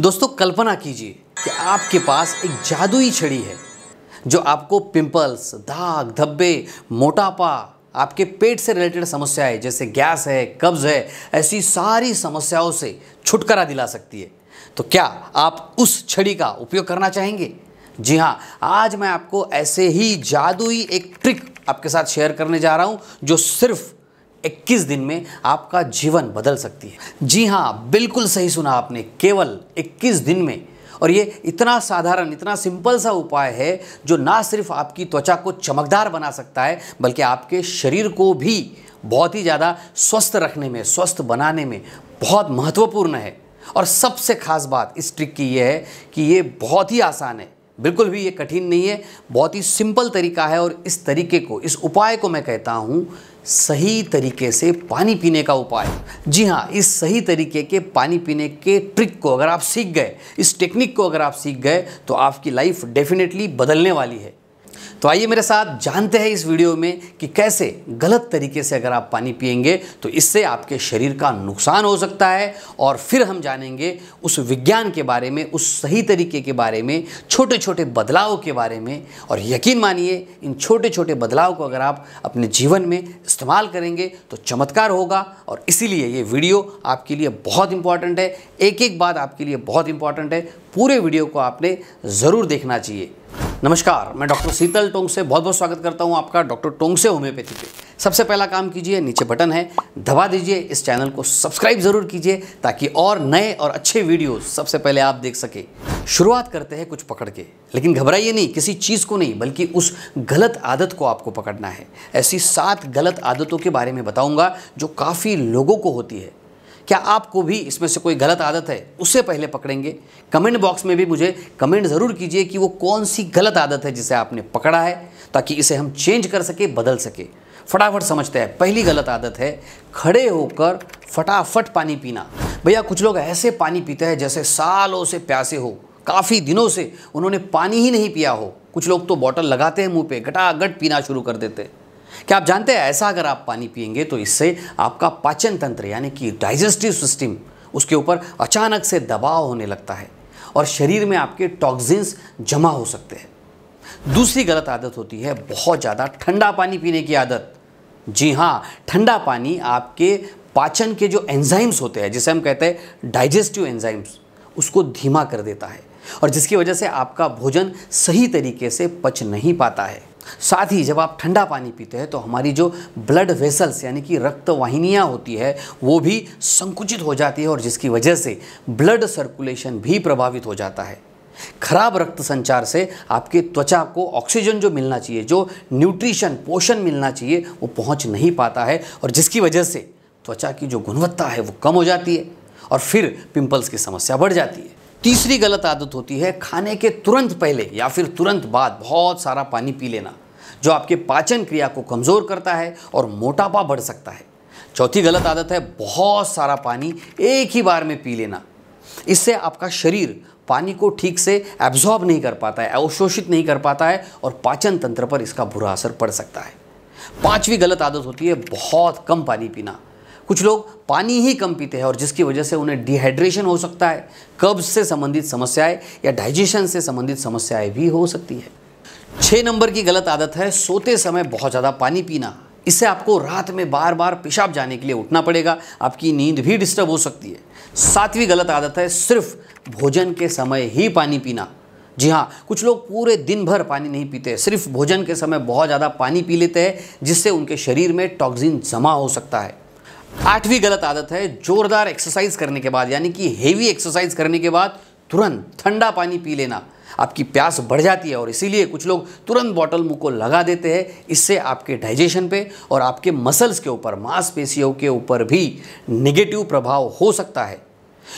दोस्तों कल्पना कीजिए कि आपके पास एक जादुई छड़ी है जो आपको पिंपल्स दाग धब्बे मोटापा आपके पेट से रिलेटेड समस्याएं जैसे गैस है कब्ज़ है ऐसी सारी समस्याओं से छुटकारा दिला सकती है तो क्या आप उस छड़ी का उपयोग करना चाहेंगे जी हाँ आज मैं आपको ऐसे ही जादुई एक ट्रिक आपके साथ शेयर करने जा रहा हूँ जो सिर्फ 21 दिन में आपका जीवन बदल सकती है जी हाँ बिल्कुल सही सुना आपने केवल 21 दिन में और ये इतना साधारण इतना सिंपल सा उपाय है जो ना सिर्फ आपकी त्वचा को चमकदार बना सकता है बल्कि आपके शरीर को भी बहुत ही ज़्यादा स्वस्थ रखने में स्वस्थ बनाने में बहुत महत्वपूर्ण है और सबसे खास बात इस ट्रिक की यह है कि ये बहुत ही आसान है बिल्कुल भी ये कठिन नहीं है बहुत ही सिंपल तरीका है और इस तरीके को इस उपाय को मैं कहता हूँ सही तरीके से पानी पीने का उपाय जी हाँ इस सही तरीके के पानी पीने के ट्रिक को अगर आप सीख गए इस टेक्निक को अगर आप सीख गए तो आपकी लाइफ डेफिनेटली बदलने वाली है तो आइए मेरे साथ जानते हैं इस वीडियो में कि कैसे गलत तरीके से अगर आप पानी पियेंगे तो इससे आपके शरीर का नुकसान हो सकता है और फिर हम जानेंगे उस विज्ञान के बारे में उस सही तरीके के बारे में छोटे छोटे बदलाव के बारे में और यकीन मानिए इन छोटे छोटे बदलाव को अगर आप अपने जीवन में इस्तेमाल करेंगे तो चमत्कार होगा और इसीलिए ये वीडियो आपके लिए बहुत इंपॉर्टेंट है एक एक बात आपके लिए बहुत इंपॉर्टेंट है पूरे वीडियो को आपने ज़रूर देखना चाहिए नमस्कार मैं डॉक्टर शीतल टोंग से बहुत बहुत स्वागत करता हूं आपका डॉक्टर टोंग से होम्योपैथी पे सबसे पहला काम कीजिए नीचे बटन है दबा दीजिए इस चैनल को सब्सक्राइब ज़रूर कीजिए ताकि और नए और अच्छे वीडियोस सबसे पहले आप देख सकें शुरुआत करते हैं कुछ पकड़ के लेकिन घबराइए नहीं किसी चीज़ को नहीं बल्कि उस गलत आदत को आपको पकड़ना है ऐसी सात गलत आदतों के बारे में बताऊँगा जो काफ़ी लोगों को होती है क्या आपको भी इसमें से कोई गलत आदत है उसे पहले पकड़ेंगे कमेंट बॉक्स में भी मुझे कमेंट ज़रूर कीजिए कि वो कौन सी गलत आदत है जिसे आपने पकड़ा है ताकि इसे हम चेंज कर सके बदल सके फटाफट समझते हैं पहली गलत आदत है खड़े होकर फटाफट पानी पीना भैया कुछ लोग ऐसे पानी पीते हैं जैसे सालों से प्यासे हो काफ़ी दिनों से उन्होंने पानी ही नहीं पिया हो कुछ लोग तो बॉटल लगाते हैं मुंह पे गटागट पीना शुरू कर देते हैं क्या आप जानते हैं ऐसा अगर आप पानी पियेंगे तो इससे आपका पाचन तंत्र यानी कि डाइजेस्टिव सिस्टम उसके ऊपर अचानक से दबाव होने लगता है और शरीर में आपके टॉक्सिन्स जमा हो सकते हैं दूसरी गलत आदत होती है बहुत ज़्यादा ठंडा पानी पीने की आदत जी हाँ ठंडा पानी आपके पाचन के जो एंजाइम्स होते हैं जिसे हम कहते हैं डाइजेस्टिव एंजाइम्स उसको धीमा कर देता है और जिसकी वजह से आपका भोजन सही तरीके से पच नहीं पाता है साथ ही जब आप ठंडा पानी पीते हैं तो हमारी जो ब्लड वेसल्स यानी कि रक्त वाहिनियाँ होती है वो भी संकुचित हो जाती है और जिसकी वजह से ब्लड सर्कुलेशन भी प्रभावित हो जाता है खराब रक्त संचार से आपके त्वचा को ऑक्सीजन जो मिलना चाहिए जो न्यूट्रिशन पोषण मिलना चाहिए वो पहुंच नहीं पाता है और जिसकी वजह से त्वचा की जो गुणवत्ता है वो कम हो जाती है और फिर पिंपल्स की समस्या बढ़ जाती है तीसरी गलत आदत होती है खाने के तुरंत पहले या फिर तुरंत बाद बहुत सारा पानी पी लेना जो आपके पाचन क्रिया को कमज़ोर करता है और मोटापा बढ़ सकता है चौथी गलत आदत है बहुत सारा पानी एक ही बार में पी लेना इससे आपका शरीर पानी को ठीक से एब्जॉर्ब नहीं कर पाता है अवशोषित नहीं कर पाता है और पाचन तंत्र पर इसका बुरा असर पड़ सकता है पांचवी गलत आदत होती है बहुत कम पानी पीना कुछ लोग पानी ही कम पीते हैं और जिसकी वजह से उन्हें डिहाइड्रेशन हो सकता है कब्ज से संबंधित समस्याएं या डाइजेशन से संबंधित समस्याएं भी हो सकती है छः नंबर की गलत आदत है सोते समय बहुत ज़्यादा पानी पीना इससे आपको रात में बार बार पेशाब जाने के लिए उठना पड़ेगा आपकी नींद भी डिस्टर्ब हो सकती है सातवीं गलत आदत है सिर्फ भोजन के समय ही पानी पीना जी हाँ कुछ लोग पूरे दिन भर पानी नहीं पीते सिर्फ भोजन के समय बहुत ज़्यादा पानी पी लेते हैं जिससे उनके शरीर में टॉक्सिन जमा हो सकता है आठवीं गलत आदत है जोरदार एक्सरसाइज करने के बाद यानी कि हेवी एक्सरसाइज करने के बाद तुरंत ठंडा पानी पी लेना आपकी प्यास बढ़ जाती है और इसीलिए कुछ लोग तुरंत बॉटल मुंह को लगा देते हैं इससे आपके डाइजेशन पे और आपके मसल्स के ऊपर मांसपेशियों के ऊपर भी निगेटिव प्रभाव हो सकता है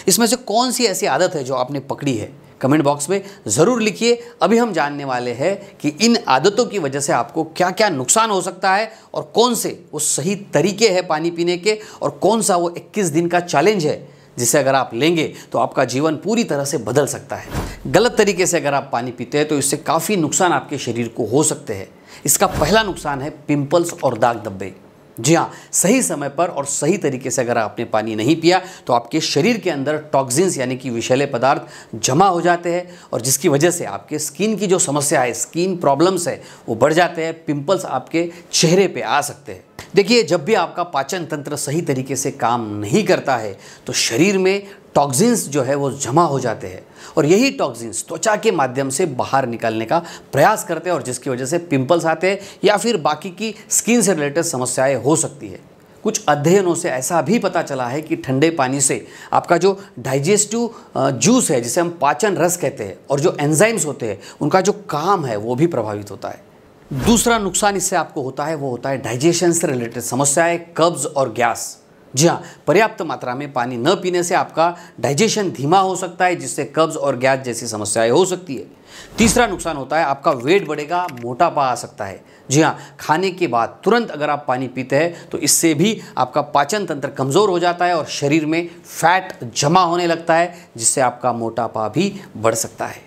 इसमें से कौन सी ऐसी आदत है जो आपने पकड़ी है कमेंट बॉक्स में ज़रूर लिखिए अभी हम जानने वाले हैं कि इन आदतों की वजह से आपको क्या क्या नुकसान हो सकता है और कौन से वो सही तरीके हैं पानी पीने के और कौन सा वो 21 दिन का चैलेंज है जिसे अगर आप लेंगे तो आपका जीवन पूरी तरह से बदल सकता है गलत तरीके से अगर आप पानी पीते हैं तो इससे काफ़ी नुकसान आपके शरीर को हो सकते हैं इसका पहला नुकसान है पिंपल्स और दाग धब्बे जी हाँ सही समय पर और सही तरीके से अगर आपने पानी नहीं पिया तो आपके शरीर के अंदर टॉक्सिन्स यानी कि विषैले पदार्थ जमा हो जाते हैं और जिसकी वजह से आपके स्किन की जो समस्या है स्किन प्रॉब्लम्स है वो बढ़ जाते हैं पिंपल्स आपके चेहरे पे आ सकते हैं देखिए जब भी आपका पाचन तंत्र सही तरीके से काम नहीं करता है तो शरीर में टॉक्सिन्स जो है वो जमा हो जाते हैं और यही टॉक्सिन्स त्वचा के माध्यम से बाहर निकलने का प्रयास करते हैं और जिसकी वजह से पिंपल्स आते हैं या फिर बाकी की स्किन से रिलेटेड समस्याएं हो सकती है कुछ अध्ययनों से ऐसा भी पता चला है कि ठंडे पानी से आपका जो डाइजेस्टिव जूस है जिसे हम पाचन रस कहते हैं और जो एंजाइम्स होते हैं उनका जो काम है वो भी प्रभावित होता है दूसरा नुकसान इससे आपको होता है वो होता है डाइजेशन से रिलेटेड समस्याएं कब्ज और गैस जी हाँ पर्याप्त मात्रा में पानी न पीने से आपका डाइजेशन धीमा हो सकता है जिससे कब्ज और गैस जैसी समस्याएं हो सकती है तीसरा नुकसान होता है आपका वेट बढ़ेगा मोटापा आ सकता है जी हाँ खाने के बाद तुरंत अगर आप पानी पीते हैं तो इससे भी आपका पाचन तंत्र कमज़ोर हो जाता है और शरीर में फैट जमा होने लगता है जिससे आपका मोटापा भी बढ़ सकता है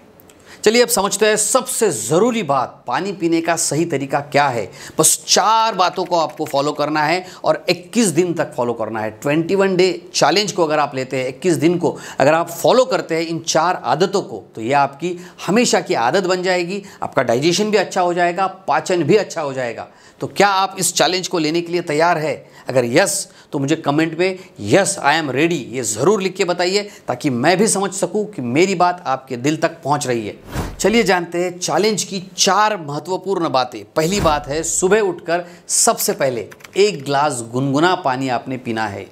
चलिए अब समझते हैं सबसे ज़रूरी बात पानी पीने का सही तरीका क्या है बस चार बातों को आपको फॉलो करना है और 21 दिन तक फॉलो करना है 21 डे चैलेंज को अगर आप लेते हैं 21 दिन को अगर आप फॉलो करते हैं इन चार आदतों को तो ये आपकी हमेशा की आदत बन जाएगी आपका डाइजेशन भी अच्छा हो जाएगा पाचन भी अच्छा हो जाएगा तो क्या आप इस चैलेंज को लेने के लिए तैयार है अगर यस तो मुझे कमेंट में यस आई एम रेडी ये ज़रूर लिख के बताइए ताकि मैं भी समझ सकूँ कि मेरी बात आपके दिल तक पहुँच रही है चलिए जानते हैं चैलेंज की चार महत्वपूर्ण बातें पहली बात है सुबह उठकर सबसे पहले एक ग्लास गुनगुना पानी आपने पीना है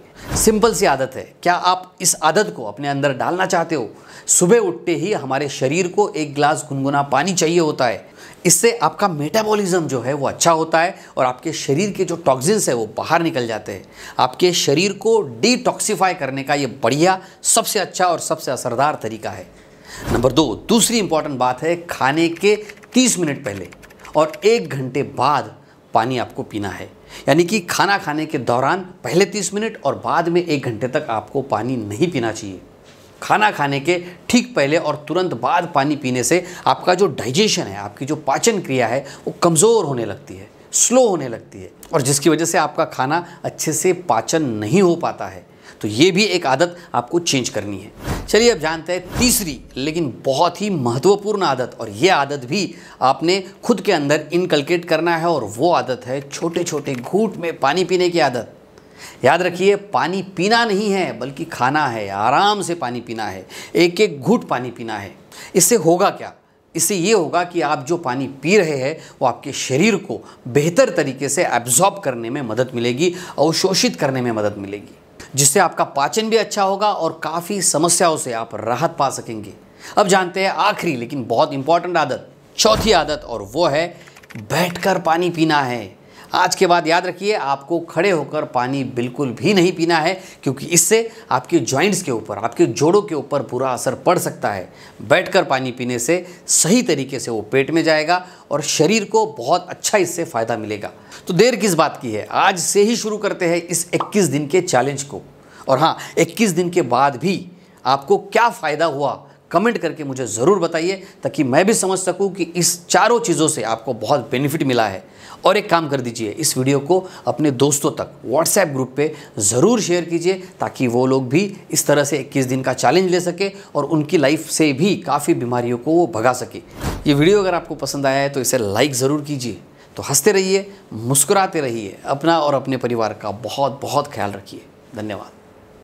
सिंपल सी आदत है क्या आप इस आदत को अपने अंदर डालना चाहते हो सुबह उठते ही हमारे शरीर को एक ग्लास गुनगुना पानी चाहिए होता है इससे आपका मेटाबॉलिज्म जो है वो अच्छा होता है और आपके शरीर के जो टॉक्सिन्स है वो बाहर निकल जाते हैं आपके शरीर को डिटॉक्सीफाई करने का ये बढ़िया सबसे अच्छा और सबसे असरदार तरीका है नंबर दो दूसरी इंपॉर्टेंट बात है खाने के 30 मिनट पहले और एक घंटे बाद पानी आपको पीना है यानी कि खाना खाने के दौरान पहले 30 मिनट और बाद में एक घंटे तक आपको पानी नहीं पीना चाहिए खाना खाने के ठीक पहले और तुरंत बाद पानी पीने से आपका जो डाइजेशन है आपकी जो पाचन क्रिया है वो कमज़ोर होने लगती है स्लो होने लगती है और जिसकी वजह से आपका खाना अच्छे से पाचन नहीं हो पाता है तो ये भी एक आदत आपको चेंज करनी है चलिए अब जानते हैं तीसरी लेकिन बहुत ही महत्वपूर्ण आदत और ये आदत भी आपने खुद के अंदर इनकलकेट करना है और वो आदत है छोटे छोटे घूट में पानी पीने की आदत याद रखिए पानी पीना नहीं है बल्कि खाना है आराम से पानी पीना है एक एक घूट पानी पीना है इससे होगा क्या इससे ये होगा कि आप जो पानी पी रहे हैं वो आपके शरीर को बेहतर तरीके से एब्जॉर्ब करने में मदद मिलेगी अवशोषित करने में मदद मिलेगी जिससे आपका पाचन भी अच्छा होगा और काफ़ी समस्याओं से आप राहत पा सकेंगे अब जानते हैं आखिरी लेकिन बहुत इंपॉर्टेंट आदत चौथी आदत और वो है बैठकर पानी पीना है आज के बाद याद रखिए आपको खड़े होकर पानी बिल्कुल भी नहीं पीना है क्योंकि इससे आपके जॉइंट्स के ऊपर आपके जोड़ों के ऊपर बुरा असर पड़ सकता है बैठकर पानी पीने से सही तरीके से वो पेट में जाएगा और शरीर को बहुत अच्छा इससे फ़ायदा मिलेगा तो देर किस बात की है आज से ही शुरू करते हैं इस इक्कीस दिन के चैलेंज को और हाँ इक्कीस दिन के बाद भी आपको क्या फ़ायदा हुआ कमेंट करके मुझे ज़रूर बताइए ताकि मैं भी समझ सकूं कि इस चारों चीज़ों से आपको बहुत बेनिफिट मिला है और एक काम कर दीजिए इस वीडियो को अपने दोस्तों तक व्हाट्सएप ग्रुप पे ज़रूर शेयर कीजिए ताकि वो लोग भी इस तरह से 21 दिन का चैलेंज ले सके और उनकी लाइफ से भी काफ़ी बीमारियों को वो भगा सके ये वीडियो अगर आपको पसंद आया है तो इसे लाइक ज़रूर कीजिए तो हंसते रहिए मुस्कुराते रहिए अपना और अपने परिवार का बहुत बहुत ख्याल रखिए धन्यवाद